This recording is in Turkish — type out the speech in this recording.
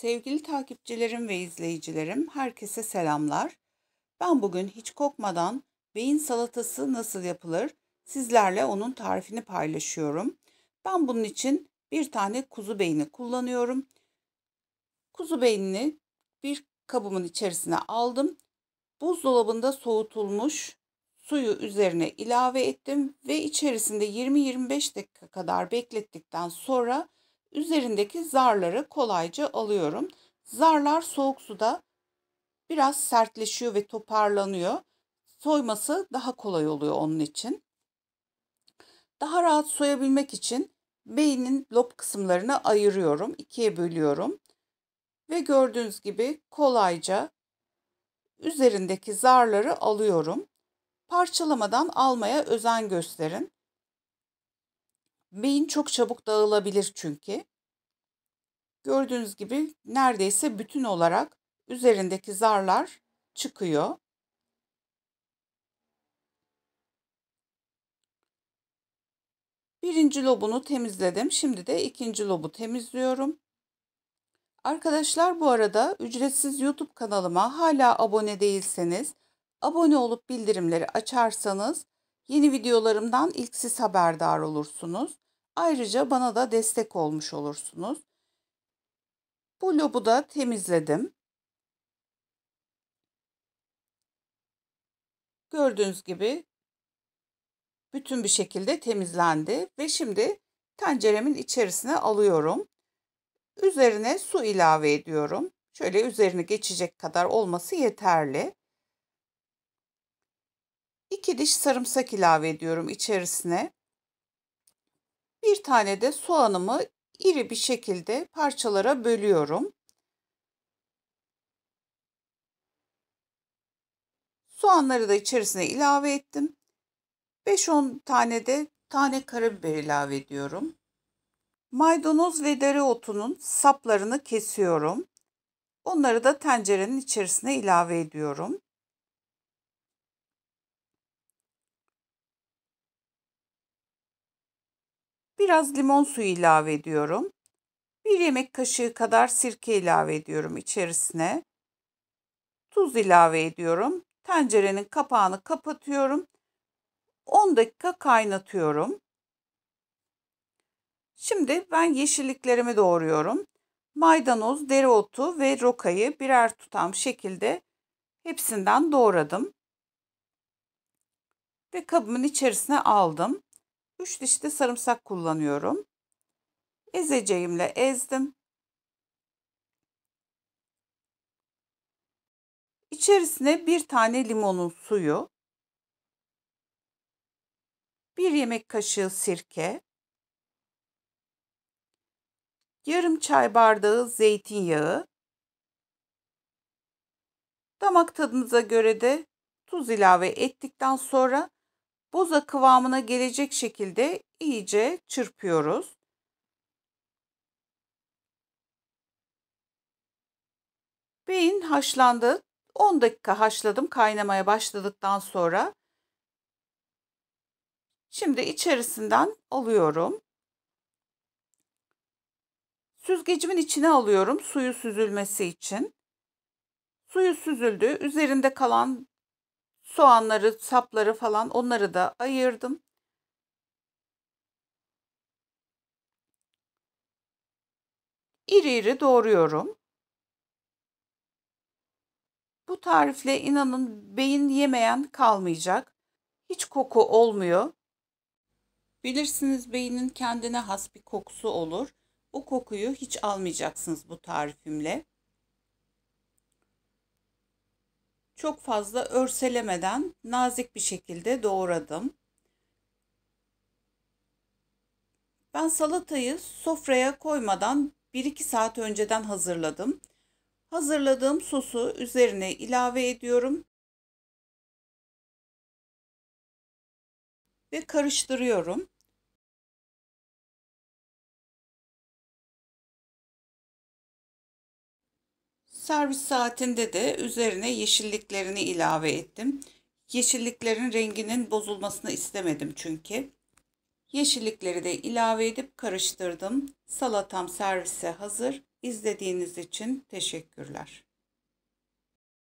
Sevgili takipçilerim ve izleyicilerim, herkese selamlar. Ben bugün hiç kokmadan beyin salatası nasıl yapılır sizlerle onun tarifini paylaşıyorum. Ben bunun için bir tane kuzu beyni kullanıyorum. Kuzu beynini bir kabımın içerisine aldım. Buzdolabında soğutulmuş suyu üzerine ilave ettim ve içerisinde 20-25 dakika kadar beklettikten sonra Üzerindeki zarları kolayca alıyorum. Zarlar soğuk suda biraz sertleşiyor ve toparlanıyor. Soyması daha kolay oluyor onun için. Daha rahat soyabilmek için beynin lob kısımlarını ayırıyorum, ikiye bölüyorum. Ve gördüğünüz gibi kolayca üzerindeki zarları alıyorum. Parçalamadan almaya özen gösterin. Beyin çok çabuk dağılabilir çünkü. Gördüğünüz gibi neredeyse bütün olarak üzerindeki zarlar çıkıyor. Birinci lobunu temizledim. Şimdi de ikinci lobu temizliyorum. Arkadaşlar bu arada ücretsiz YouTube kanalıma hala abone değilseniz abone olup bildirimleri açarsanız Yeni videolarımdan ilk siz haberdar olursunuz. Ayrıca bana da destek olmuş olursunuz. Bu lobu da temizledim. Gördüğünüz gibi bütün bir şekilde temizlendi ve şimdi tenceremin içerisine alıyorum. Üzerine su ilave ediyorum. Şöyle üzerine geçecek kadar olması yeterli. 2 diş sarımsak ilave ediyorum içerisine. Bir tane de soğanımı iri bir şekilde parçalara bölüyorum. Soğanları da içerisine ilave ettim. 5-10 tane de tane karabiber ilave ediyorum. Maydanoz ve dereotunun saplarını kesiyorum. Onları da tencerenin içerisine ilave ediyorum. Biraz limon suyu ilave ediyorum. Bir yemek kaşığı kadar sirke ilave ediyorum içerisine. Tuz ilave ediyorum. Tencerenin kapağını kapatıyorum. 10 dakika kaynatıyorum. Şimdi ben yeşilliklerimi doğruyorum. Maydanoz, dereotu ve rokayı birer tutam şekilde hepsinden doğradım. Ve kabımın içerisine aldım. 3 diş de sarımsak kullanıyorum. Ezeceğimle ezdim. İçerisine bir tane limonun suyu, 1 yemek kaşığı sirke, yarım çay bardağı zeytinyağı, damak tadınıza göre de tuz ilave ettikten sonra boza kıvamına gelecek şekilde iyice çırpıyoruz. Beyin haşlandı. 10 dakika haşladım kaynamaya başladıktan sonra. Şimdi içerisinden alıyorum. Süzgecimin içine alıyorum suyu süzülmesi için. Suyu süzüldü. Üzerinde kalan soğanları, sapları falan onları da ayırdım. İri iri doğruyorum. Bu tarifle inanın beyin yemeyen kalmayacak. Hiç koku olmuyor. Bilirsiniz beynin kendine has bir kokusu olur. O kokuyu hiç almayacaksınız bu tarifimle. çok fazla örselemeden nazik bir şekilde doğradım. Ben salatayı sofraya koymadan 1-2 saat önceden hazırladım. Hazırladığım sosu üzerine ilave ediyorum ve karıştırıyorum. Servis saatinde de üzerine yeşilliklerini ilave ettim. Yeşilliklerin renginin bozulmasını istemedim çünkü. Yeşillikleri de ilave edip karıştırdım. Salatam servise hazır. İzlediğiniz için teşekkürler.